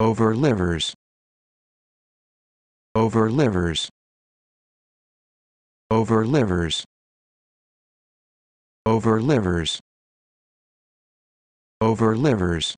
overlivers overlivers overlivers overlivers overlivers